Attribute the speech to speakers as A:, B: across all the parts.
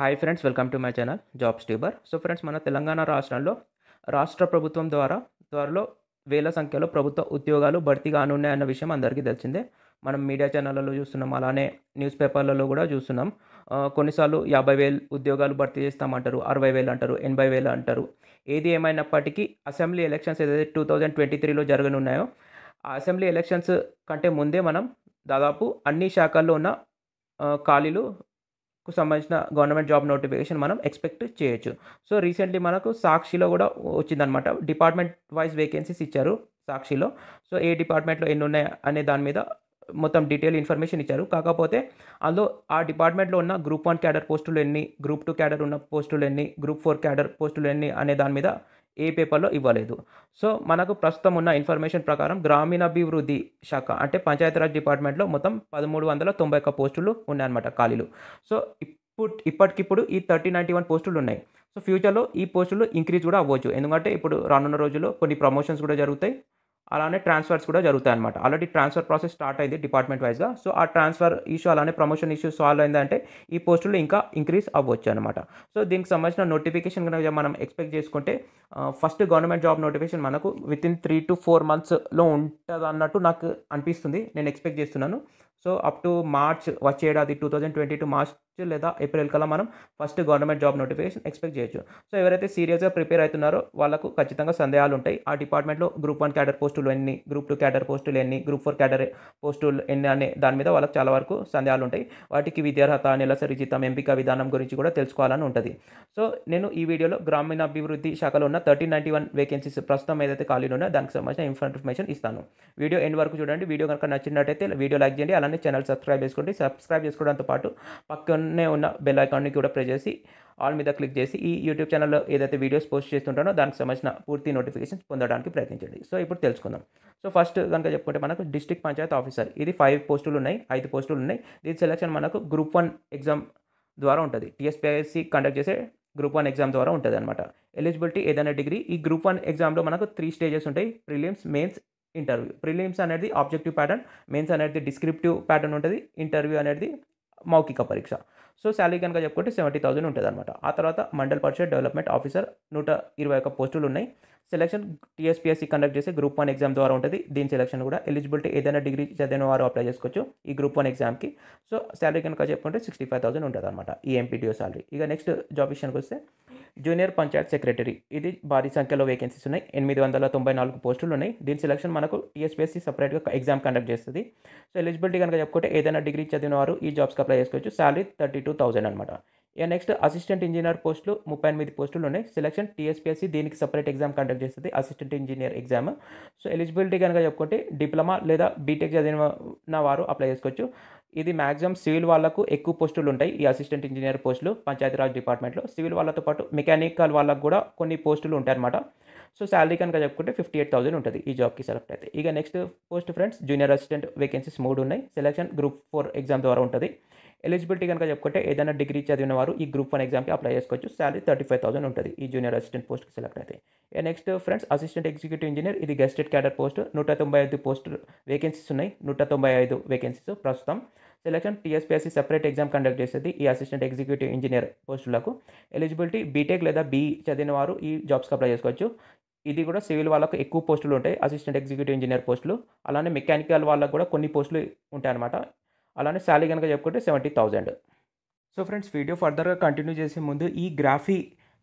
A: hi friends welcome to my channel jobs tuber so friends మన తెలంగాణ రాష్ట్రంలో రాష్ట్ర ప్రభుత్వం ద్వారా త్వరలో వేల సంఖ్యలో ప్రభుత్వ ఉద్యోగాలు భర్తీ కానున్నాయన్న విషయం అందరికీ తెలిసిందే మనం మీడియా ఛానళ్ళలో చూస్తున్నాం అలానే న్యూస్ పేపర్లలో కూడా చూస్తున్నాం కొన్నిసార్లు యాభై వేలు ఉద్యోగాలు భర్తీ చేస్తామంటారు అరవై వేలు అంటారు ఎనభై వేలు అంటారు ఏది ఏమైనప్పటికీ అసెంబ్లీ ఎలక్షన్స్ ఏదైతే టూ థౌజండ్ ట్వంటీ త్రీలో జరగనున్నాయో ఆ అసెంబ్లీ ఎలక్షన్స్ కంటే ముందే మనం దాదాపు అన్ని శాఖల్లో ఉన్న ఖాళీలు కు సంబంధించిన గవర్నమెంట్ జాబ్ నోటిఫికేషన్ మనం ఎక్స్పెక్ట్ చేయొచ్చు సో రీసెంట్లీ మనకు సాక్షిలో కూడా వచ్చిందనమాట డిపార్ట్మెంట్ వైజ్ వేకెన్సీస్ ఇచ్చారు సాక్షిలో సో ఏ డిపార్ట్మెంట్లో ఎన్ని ఉన్నాయి అనే దాని మీద మొత్తం డీటెయిల్ ఇన్ఫర్మేషన్ ఇచ్చారు కాకపోతే అందులో ఆ డిపార్ట్మెంట్లో ఉన్న గ్రూప్ వన్ క్యాడర్ పోస్టులు ఎన్ని గ్రూప్ టూ క్యాడర్ ఉన్న పోస్టులు ఎన్ని గ్రూప్ ఫోర్ క్యాడర్ పోస్టులు ఎన్ని అనే దాని మీద ఏ పేపర్లో ఇవ్వలేదు సో మనకు ప్రస్తుతం ఉన్న ఇన్ఫర్మేషన్ ప్రకారం గ్రామీణాభివృద్ధి శాఖ అంటే పంచాయతీరాజ్ డిపార్ట్మెంట్లో మొత్తం పదమూడు వందల తొంభై ఒక్క పోస్టులు ఉన్నాయన్నమాట ఖాళీలు సో ఇప్పుడు ఇప్పటికిప్పుడు ఈ థర్టీ నైంటీ వన్ పోస్టులు ఉన్నాయి సో ఫ్యూచర్లో ఈ పోస్టులు ఇంక్రీజ్ కూడా అవ్వచ్చు ఎందుకంటే ఇప్పుడు రానున్న రోజుల్లో కొన్ని ప్రమోషన్స్ కూడా జరుగుతాయి అలానే ట్రాన్స్ఫర్స్ కూడా జరుగుతాయి అనమాట ఆల్రెడీ ట్రాన్స్ఫర్ ప్రాసెస్ స్టార్ట్ అయింది డిపార్ట్మెంట్ వైజ్గా సో ఆ ట్రాన్స్ఫర్ ఇష్యూ అలానే ప్రమోషన్ ఇష్యూ సాల్వ్ అయిందంటే ఈ పోస్టులు ఇంకా ఇంక్రీస్ అవ్వచ్చు అనమాట సో దీనికి సంబంధించిన నోటిఫికేషన్ కనుక మనం ఎక్స్పెక్ట్ చేసుకుంటే ఫస్ట్ గవర్నమెంట్ జాబ్ నోటిఫికేషన్ మనకు with in three to four మంత్స్లో ఉంటుంది అన్నట్టు నాకు అనిపిస్తుంది నేను ఎక్స్పెక్ట్ చేస్తున్నాను సో అప్ టు మార్చ్ వచ్చే two thousand twenty two March లేదా ఏప్రిల్ కల్లా మనం first government job notification expect చేయొచ్చు సో ఎవరైతే సీరియస్గా ప్రిపేర్ అవుతున్నారో వాళ్ళకు ఖచ్చితంగా సందేహాలు ఉంటాయి ఆ డిపార్ట్మెంట్లో గ్రూప్ వన్ క్యాడర్ పోస్టులు ఎన్ని గ్రూప్ టూ క్యాడర్ పోస్టులు ఎన్ని గ్రూప్ ఫోర్ క్యాడర్ పోస్టులు ఎన్ని అనే దాని మీద వాళ్ళకి చాలా వరకు సందేహాలు ఉంటాయి వాటికి విద్యార్హత నెలసరి జీతం ఎంపిక విధానం గురించి కూడా తెలుసుకోవాలని ఉంటుంది సో నేను ఈ వీడియోలో గ్రామీణాభివృద్ధి శాఖలో ఉన్న థర్టీన్ నైంటీ వన్ వేకెన్సీస్ ప్రస్తుతం ఏదైతే ఖాళీలు ఉన్నాయో దానికి సంబంధించిన ఇన్ఫర్మేషన్ ఇస్తాను వీడియో ఎండ్ వరకు చూడండి వీడియో కనుక నచ్చినట్టయితే వీడియో లైక్ చేయండి అలానే ఛానల్ సబ్స్క్రైబ్ చేసుకోండి సబ్స్క్రైబ్ చేసుకోవడంతో పాటు పక్కన పక్కనే ఉన్న బెల్ ఐకాన్ని కూడా ప్రెస్ చేసి ఆల్ మీద క్లిక్ చేసి ఈ యూట్యూబ్ ఛానల్లో ఏదైతే వీడియోస్ పోస్ట్ చేస్తుంటానో దానికి సంబంధించిన పూర్తి నోటిఫికేషన్స్ పొందడానికి ప్రయత్నించండి సో ఇప్పుడు తెలుసుకుందాం సో ఫస్ట్ కనుక చెప్పుకుంటే మనకు డిస్ట్రిక్ట్ పంచాయత్ ఆఫీసర్ ఇది ఫైవ్ పోస్టులు ఉన్నాయి ఐదు పోస్టులు ఉన్నాయి దీని సెలక్షన్ మనకు గ్రూప్ వన్ ఎగ్జామ్ ద్వారా ఉంటుంది టీఎస్పీఎస్సీ కండక్ట్ చేసే గ్రూప్ వన్ ఎగ్జామ్ ద్వారా ఉంటుంది అనమాట ఎలిజిబిలిటీ ఏదైనా డిగ్రీ ఈ గ్రూప్ వన్ ఎగ్జామ్లో మనకు త్రీ స్టేజెస్ ఉంటాయి ప్రిలిమ్స్ మెయిన్స్ ఇంటర్వ్యూ ప్రిలిమ్స్ అనేది ఆబ్జెక్టివ్ ప్యాటర్న్ మెయిన్స్ అనేది డిస్క్రిప్టివ్ ప్యాటర్న్ ఉంటుంది ఇంటర్వ్యూ అనేది మౌఖిక పరీక్ష సో శాలరీ కనుక చెప్పుకుంటే సెవెంటీ థౌసండ్ ఉంటుంది అనమాట ఆ తర్వాత మండల్ పరిషత్ డెవలప్మెంట్ ఆఫీసర్ నూట ఇరవై ఒక్క పోస్టులు ఉన్నాయి సెలక్షన్ టీఎస్పీఎస్సీ కండక్ట్ చేసే గ్రూప్ వన్ ఎగ్జామ్ ద్వారా ఉంటుంది దీని సెలక్షన్ కూడా ఎలిజిబిలిటీ ఏదైనా డిగ్రీ చదివిన వారు అప్లై చేసుకోవచ్చు ఈ గ్రూప్ వన్ ఎగ్జామ్కి సో శాలరీ కనుక చెప్పుకుంటే సిక్స్టీ ఫైవ్ థౌసండ్ ఉంటుంది అనమాట ఈ ఎంపీడీఓ శాలరీ ఇక నెక్స్ట్ జాబ్ విషయానికి వస్తే జూనియర్ పంచాయత్ సెక్రటరీ ఇది భారీ సంఖ్యలో వేకెన్సీస్ ఉన్నాయి ఎనిమిది వందల తొంభై నాలుగు పోస్టులు ఉన్నాయి దీని సెలక్షన్ మనకు టీఎస్పీఎస్సీ సపరేట్గా ఎగ్జామ్ కండక్ట్ చేస్తుంది సో ఎలిజిబిలిటీ కనుక చెప్పుకుంటే ఏదైనా డిగ్రీ చదివిన వారు ఈ జాబ్స్కి అప్లై చేసుకోవచ్చు శాలరీ థర్టీ టూ థౌజండ్ అనమాట ఇక నెక్స్ట్ అసిస్టెంట్ ఇంజనీర్ పోస్టులు ముప్పై ఎనిమిది పోస్టులు ఉన్నాయి సెలక్షన్ టీఎస్పీఎస్సీ దీనికి సపరేట్ ఎగ్జామ్ కండక్ట్ చేస్తుంది assistant engineer exam so eligibility కనుక చెప్పుకుంటే డిప్లొమా లేదా బీటెక్ చదివిన వారు అప్లై చేసుకోవచ్చు ఇది మ్యాక్సిమం సివిల్ వాళ్ళకు ఎక్కువ పోస్టులు ఉంటాయి ఈ అసిస్టెంట్ ఇంజనీర్ పోస్టులు పంచాయతీరాజ్ డిపార్ట్మెంట్లో సివిల్ వాళ్ళతో పాటు మెకానికల్ వాళ్ళకు కూడా కొన్ని పోస్టులు ఉంటాయి అనమాట సో శాలరీ కనుక చెప్పుకుంటే ఫిఫ్టీ ఎయిట్ థౌసండ్ ఉంటుంది ఈ జాబ్కి సెలెక్ట్ అయితే ఇక next post friends junior assistant vacancies మూడు ఉన్నాయి సెలెక్షన్ గ్రూప్ ఫోర్ ఎగ్జామ్ ద్వారా ఉంటుంది ఎలిజిబిలిటీ కనుక చెప్పుకుంటే ఏదైనా డిగ్రీ చదివిన వారు ఈ గ్రూప్ వన్ ఎగ్జామ్కి అప్లై చేసుకోవచ్చు శాలరీ థర్టీ ఫైవ్ థౌసండ్ ఉంటుంది ఈ జూనియర్ అసిస్టెంట్ పోస్ట్కి సెలెక్ట్ అయితే next friends assistant executive engineer ఇది గెస్టెడ్ క్యాడర్ పోస్ట్ నూట తొంభై ఐదు పోస్టులు వేకెన్సీస్ ఉన్నాయి నూట తొంభై ఐదు వేకెన్సీస్ ప్రస్తుతం selection TSPSC separate exam conduct చేసేది ఈ అసిస్టెంట్ ఎగ్జిక్యూటివ్ ఇంజనీర్ పోస్టులకు ఎలిజిబిలిటీ బీటెక్ లేదా బీ చదివిన వారు ఈ జాబ్స్కి అప్లై చేసుకోవచ్చు ఇది కూడా సివిల్ వాళ్ళకు ఎక్కువ పోస్టులు ఉంటాయి అసిస్టెంట్ ఎగ్జిక్యూటివ్ ఇంజనీర్ పోస్టులు అలానే మెకానికల్ వాళ్ళకు కూడా కొన్ని పోస్టులు ఉంటాయి అనమాట అలానే శాలరీ కనుక చెప్పుకుంటే seventy thousand so friends video ఫర్దర్గా కంటిన్యూ చేసే ముందు ఈ గ్రాఫీ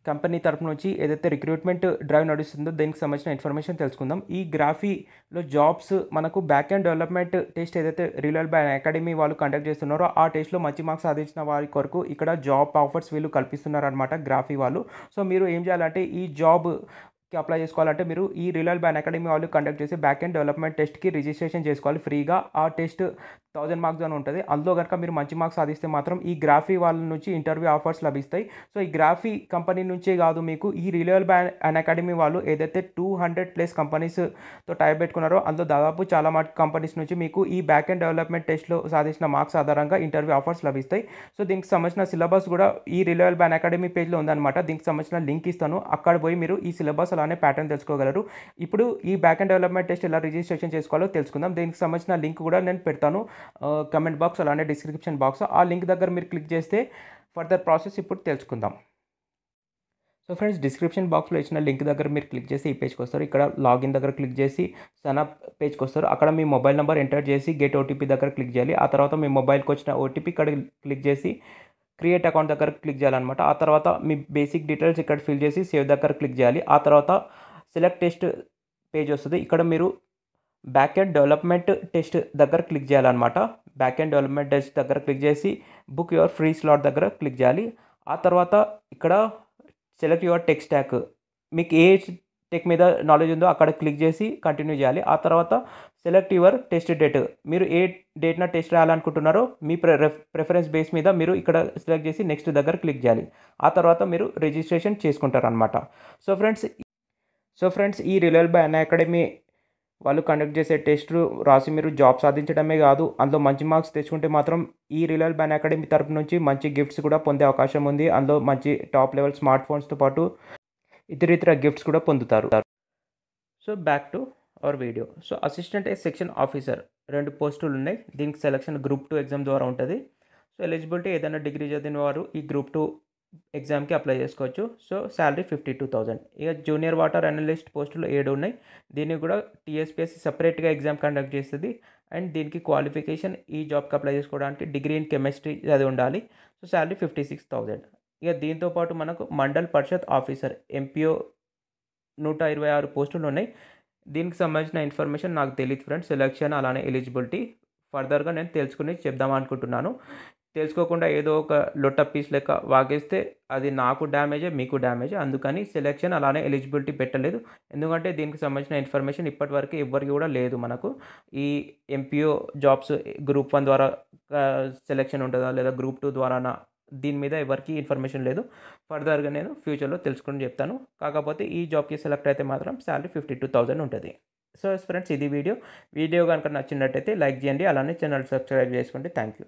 A: కంపెనీ తరపు నుంచి ఏదైతే రిక్రూట్మెంట్ డ్రైవ్ నడుస్తుందో దీనికి సంబంధించిన ఇన్ఫర్మేషన్ తెలుసుకుందాం ఈ గ్రాఫీలో జాబ్స్ మనకు బ్యాక్ అండ్ డెవలప్మెంట్ టెస్ట్ ఏదైతే రియల్ బ్యాన్ అకాడమీ వాళ్ళు కండక్ట్ చేస్తున్నారో ఆ టెస్ట్లో మంచి మార్క్స్ సాధించిన వారి కొరకు ఇక్కడ జాబ్ ఆఫర్స్ వీళ్ళు కల్పిస్తున్నారనమాట గ్రాఫీ వాళ్ళు సో మీరు ఏం చేయాలంటే ఈ జాబ్ కి అప్లై చేసుకోవాలంటే మీరు ఈ రిలయల్ బ్యాన్ అకాడమీ వాళ్ళు కండక్ట్ చేసే బ్యాక్ అండ్ డెవలప్మెంట్ టెస్ట్కి రిజిస్ట్రేషన్ చేసుకోవాలి ఫ్రీగా ఆ టెస్ట్ థౌజండ్ మార్క్స్ అని ఉంటుంది అందులో కనుక మీరు మంచి మార్క్స్ సాధిస్తే మాత్రం ఈ గ్రాఫీ వాళ్ళ నుంచి ఇంటర్వ్యూ ఆఫర్స్ లభిస్తాయి సో ఈ గ్రాఫీ కంపెనీ నుంచే కాదు మీకు ఈ రిలయబుల్ అన్ అకాడమీ వాళ్ళు ఏదైతే టూ హండ్రెడ్ ప్లస్ కంపెనీస్తో టైప్ పెట్టుకున్నారో అందులో దాదాపు చాలా మా కంపెనీస్ నుంచి మీకు ఈ బ్యాక్ అండ్ డెవలప్మెంట్ టెస్ట్లో సాధించిన మార్క్స్ ఆధారంగా ఇంటర్వ్యూ ఆఫర్స్ లభిస్తాయి సో దీనికి సంబంధించిన సిలబస్ కూడా ఈ రిలయబుల్ బ్యాన్ అకాడమీ పేజ్లో ఉందన్నమాట దీనికి సంబంధించిన లింక్ ఇస్తాను అక్కడ పోయి మీరు ఈ సిలబస్ అలానే ప్యాటర్న్ తెలుసుకోగలరు ఇప్పుడు ఈ బ్యాక్ అండ్ డెవలప్మెంట్ టెస్ట్ ఎలా రిజిస్ట్రేషన్ చేసుకోవాలో తెలుసుకుందాం దీనికి సంబంధించిన లింక్ కూడా నేను పెడతాను కమెంట్ బాక్స్ అలానే డిస్క్రిప్షన్ బాక్స్ ఆ లింక్ దగ్గర మీరు క్లిక్ చేస్తే ఫర్దర్ ప్రాసెస్ ఇప్పుడు తెలుసుకుందాం సో ఫ్రెండ్స్ డిస్క్రిప్షన్ బాక్స్లో ఇచ్చిన లింక్ దగ్గర మీరు క్లిక్ చేసి ఈ పేజ్కి వస్తారు ఇక్కడ లాగిన్ దగ్గర క్లిక్ చేసి సనప్ పేజ్కి వస్తారు అక్కడ మీ మొబైల్ నెంబర్ ఎంటర్ చేసి గెట్ ఓటీపీ దగ్గర క్లిక్ చేయాలి ఆ తర్వాత మీ మొబైల్కి వచ్చిన ఓటీపీ ఇక్కడ క్లిక్ చేసి క్రియేట్ అకౌంట్ దగ్గర క్లిక్ చేయాలన్నమాట ఆ తర్వాత మీ బేసిక్ డీటెయిల్స్ ఇక్కడ ఫిల్ చేసి సేవ్ దగ్గర క్లిక్ చేయాలి ఆ తర్వాత సెలెక్ట్ టెస్ట్ పేజ్ వస్తుంది ఇక్కడ మీరు బ్యాక్ ఎండ్ డెవలప్మెంట్ టెస్ట్ దగ్గర క్లిక్ చేయాలన్నమాట బ్యాక్ ఎండ్ డెవలప్మెంట్ టెస్ట్ దగ్గర క్లిక్ చేసి బుక్ యువర్ ఫ్రీ స్లాట్ దగ్గర క్లిక్ చేయాలి ఆ తర్వాత ఇక్కడ సెలెక్ట్ యువర్ టెక్ స్టాక్ మీకు ఏ టెక్ మీద నాలెడ్జ్ ఉందో అక్కడ క్లిక్ చేసి కంటిన్యూ చేయాలి ఆ తర్వాత సెలెక్ట్ యువర్ టెస్ట్ డేట్ మీరు ఏ డేట్న టెస్ట్ రాయాలనుకుంటున్నారో మీ ప్రిఫరెన్స్ బేస్ మీద మీరు ఇక్కడ సెలెక్ట్ చేసి నెక్స్ట్ దగ్గర క్లిక్ చేయాలి ఆ తర్వాత మీరు రిజిస్ట్రేషన్ చేసుకుంటారు అనమాట సో ఫ్రెండ్స్ సో ఫ్రెండ్స్ ఈ రిలయల్ బై అన్ అకాడమీ వాళ్ళు కండక్ట్ చేసే టెస్టులు రాసి మీరు జాబ్ సాధించడమే కాదు అందులో మంచి మార్క్స్ తెచ్చుకుంటే మాత్రం ఈ రిలయల్ బ్యాన్ అకాడమీ తరపు నుంచి మంచి గిఫ్ట్స్ కూడా పొందే అవకాశం ఉంది అందులో మంచి టాప్ లెవెల్ స్మార్ట్ ఫోన్స్తో పాటు ఇతర ఇతర గిఫ్ట్స్ కూడా పొందుతారు so back to our video so assistant a section officer రెండు పోస్టులు ఉన్నాయి దీనికి సెలక్షన్ గ్రూప్ టూ ఎగ్జామ్ ద్వారా ఉంటుంది సో ఎలిజిబిలిటీ ఏదైనా డిగ్రీ చదివిన వారు ఈ గ్రూప్ టూ ఎగ్జామ్కి అప్లై చేసుకోవచ్చు so salary fifty two thousand ఇక జూనియర్ వాటర్ అనలిస్ట్ పోస్టులు ఏడు ఉన్నాయి దీన్ని కూడా టీఎస్పీఎస్సీ సపరేట్గా ఎగ్జామ్ కండక్ట్ చేస్తుంది అండ్ దీనికి క్వాలిఫికేషన్ ఈ జాబ్కి అప్లై చేసుకోవడానికి డిగ్రీ ఇన్ కెమిస్ట్రీ అది ఉండాలి so salary fifty six thousand ఇక దీంతోపాటు మనకు మండల్ పరిషత్ ఆఫీసర్ ఎంపీఓ నూట ఇరవై ఆరు పోస్టులు ఉన్నాయి దీనికి సంబంధించిన ఇన్ఫర్మేషన్ నాకు తెలియదు ఫ్రెండ్స్ సెలెక్షన్ అలానే ఎలిజిబిలిటీ ఫర్దర్గా నేను తెలుసుకుని చెప్దాం అనుకుంటున్నాను తెలుసుకోకుండా ఏదో ఒక లొట్ట పీస్ లెక్క వాగేస్తే అది నాకు డ్యామేజే మీకు డ్యామేజ్ అందుకని సెలెక్షన్ అలానే ఎలిజిబిలిటీ పెట్టలేదు ఎందుకంటే దీనికి సంబంధించిన ఇన్ఫర్మేషన్ ఇప్పటివరకు ఎవ్వరికి కూడా లేదు మనకు ఈ ఎంపీఓ జాబ్స్ గ్రూప్ వన్ ద్వారా సెలెక్షన్ ఉంటుందా లేదా గ్రూప్ టూ ద్వారా దీని మీద ఎవరికి ఇన్ఫర్మేషన్ లేదు ఫర్దర్గా నేను ఫ్యూచర్లో తెలుసుకుని చెప్తాను కాకపోతే ఈ జాబ్కి సెలెక్ట్ అయితే మాత్రం శాలరీ ఫిఫ్టీ టూ థౌజండ్ ఉంటుంది సో ఫ్రెండ్స్ ఇది వీడియో వీడియో కనుక నచ్చినట్టయితే లైక్ చేయండి అలానే ఛానల్ సబ్స్క్రైబ్ చేసుకోండి థ్యాంక్ యూ